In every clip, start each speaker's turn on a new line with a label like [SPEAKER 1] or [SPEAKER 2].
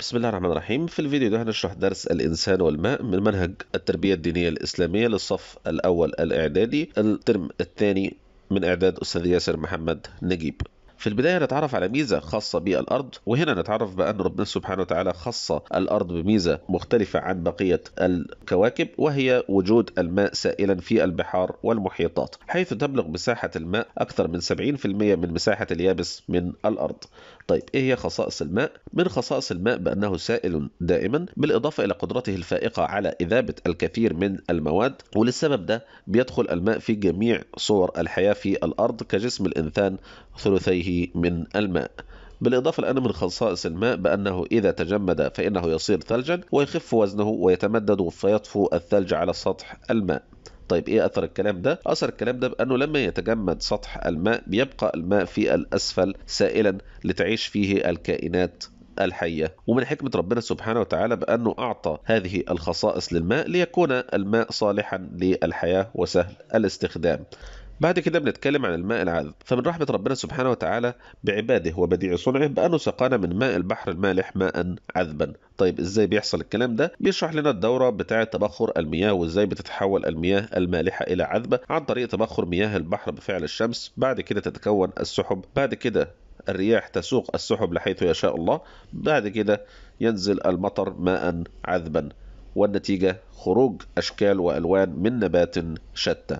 [SPEAKER 1] بسم الله الرحمن الرحيم في الفيديو ده هنشرح درس الإنسان والماء من منهج التربية الدينية الإسلامية للصف الأول الإعدادي الترم الثاني من إعداد أستاذ ياسر محمد نجيب في البداية نتعرف على ميزة خاصة بالأرض وهنا نتعرف بأن ربنا سبحانه وتعالى خص الأرض بميزة مختلفة عن بقية الكواكب وهي وجود الماء سائلا في البحار والمحيطات حيث تبلغ مساحة الماء أكثر من 70% من مساحة اليابس من الأرض طيب إيه هي خصائص الماء؟ من خصائص الماء بأنه سائل دائما بالإضافة إلى قدرته الفائقة على إذابة الكثير من المواد وللسبب ده بيدخل الماء في جميع صور الحياة في الأرض كجسم الإنسان ثلثيه من الماء بالإضافة الآن من خصائص الماء بأنه إذا تجمد فإنه يصير ثلجا ويخف وزنه ويتمدد فيطفو الثلج على سطح الماء طيب ايه اثر الكلام ده اثر الكلام ده بانه لما يتجمد سطح الماء بيبقى الماء في الاسفل سائلا لتعيش فيه الكائنات الحية ومن حكمة ربنا سبحانه وتعالى بأنه أعطى هذه الخصائص للماء ليكون الماء صالحا للحياة وسهل الاستخدام بعد كده بنتكلم عن الماء العذب فمن رحمة ربنا سبحانه وتعالى بعباده وبديع صنعه بأنه سقانا من ماء البحر المالح ماء عذبا طيب ازاي بيحصل الكلام ده بيشرح لنا الدورة بتاعة تبخر المياه وازاي بتتحول المياه المالحة إلى عذبة عن طريق تبخر مياه البحر بفعل الشمس بعد كده تتكون السحب بعد كده الرياح تسوق السحب لحيث يشاء الله بعد كده ينزل المطر ماء عذبا والنتيجة خروج أشكال وألوان من نبات شتى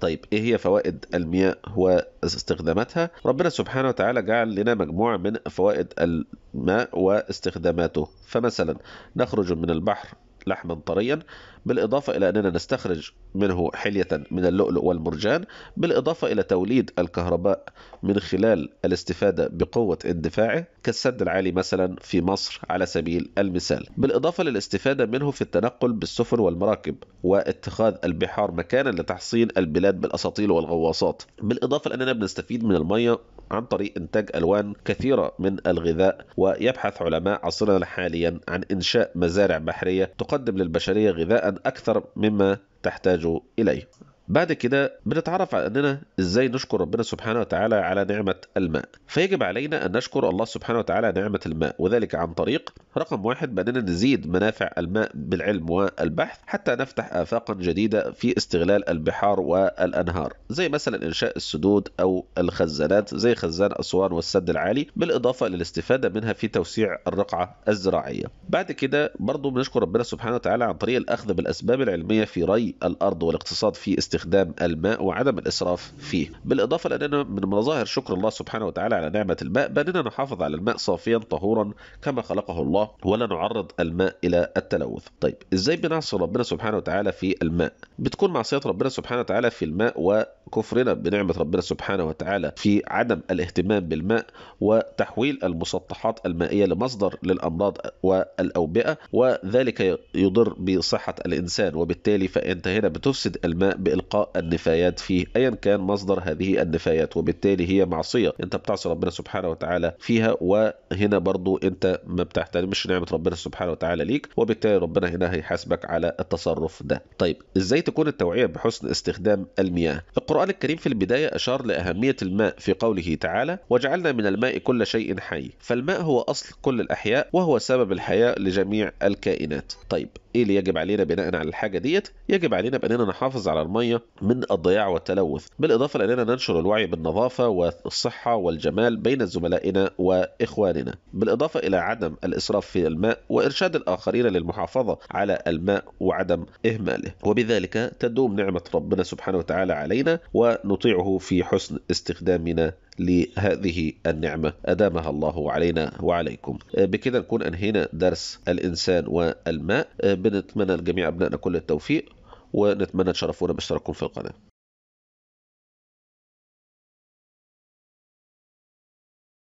[SPEAKER 1] طيب ايه هي فوائد المياه واستخداماتها ربنا سبحانه وتعالى جعل لنا مجموعة من فوائد الماء واستخداماته فمثلا نخرج من البحر لحما طريا بالإضافة إلى أننا نستخرج منه حلية من اللؤلؤ والمرجان بالإضافة إلى توليد الكهرباء من خلال الاستفادة بقوة اندفاعه كالسد العالي مثلا في مصر على سبيل المثال بالإضافة للاستفادة منه في التنقل بالسفن والمراكب واتخاذ البحار مكانا لتحصين البلاد بالأساطيل والغواصات بالإضافة لأننا بنستفيد من المية عن طريق إنتاج ألوان كثيرة من الغذاء ويبحث علماء عصرنا حاليا عن إنشاء مزارع بحرية تقدم للبشرية غذاء أكثر مما تحتاج إليه بعد كده بنتعرف على أننا إزاي نشكر ربنا سبحانه وتعالى على نعمة الماء فيجب علينا أن نشكر الله سبحانه وتعالى نعمة الماء وذلك عن طريق رقم واحد بأننا نزيد منافع الماء بالعلم والبحث حتى نفتح آفاقا جديدة في استغلال البحار والأنهار زي مثلا إنشاء السدود أو الخزانات زي خزان أسوان والسد العالي بالإضافة للاستفادة منها في توسيع الرقعة الزراعية بعد كده برضو بنشكر ربنا سبحانه وتعالى عن طريق الأخذ بالأسباب العلمية في ري الأرض والاقتصاد في استغلال استخدام الماء وعدم الإسراف فيه بالإضافة لأننا من مظاهر شكر الله سبحانه وتعالى على نعمة الماء بأننا نحافظ على الماء صافيا طهورا كما خلقه الله ولا نعرض الماء إلى التلوث طيب إزاي بنعصي ربنا سبحانه وتعالى في الماء بتكون معصية ربنا سبحانه وتعالى في الماء كفرنا بنعمة ربنا سبحانه وتعالى في عدم الاهتمام بالماء وتحويل المسطحات المائية لمصدر للأمراض والأوبئة وذلك يضر بصحة الإنسان وبالتالي فأنت هنا بتفسد الماء بإلقاء النفايات فيه أيا كان مصدر هذه النفايات وبالتالي هي معصية أنت بتعصي ربنا سبحانه وتعالى فيها وهنا برضو أنت ما بتحترمش نعمة ربنا سبحانه وتعالى ليك وبالتالي ربنا هنا هيحاسبك على التصرف ده طيب إزاي تكون التوعية بحسن استخدام المياه اقرأ القرآن الكريم في البداية أشار لأهمية الماء في قوله تعالى وجعلنا من الماء كل شيء حي فالماء هو أصل كل الأحياء وهو سبب الحياة لجميع الكائنات طيب ايه اللي يجب علينا بناء على الحاجه ديت يجب علينا باننا نحافظ على الميه من الضياع والتلوث بالاضافه لاننا ننشر الوعي بالنظافه والصحه والجمال بين زملائنا واخواننا بالاضافه الى عدم الاسراف في الماء وارشاد الاخرين للمحافظه على الماء وعدم اهماله وبذلك تدوم نعمه ربنا سبحانه وتعالى علينا ونطيعه في حسن استخدامنا لهذه النعمة أدامها الله علينا وعليكم آه، بكده نكون أنهينا درس الإنسان والماء آه، بنتمنى لجميع أبنائنا كل التوفيق ونتمنى تشرفونا باشتراككم في القناة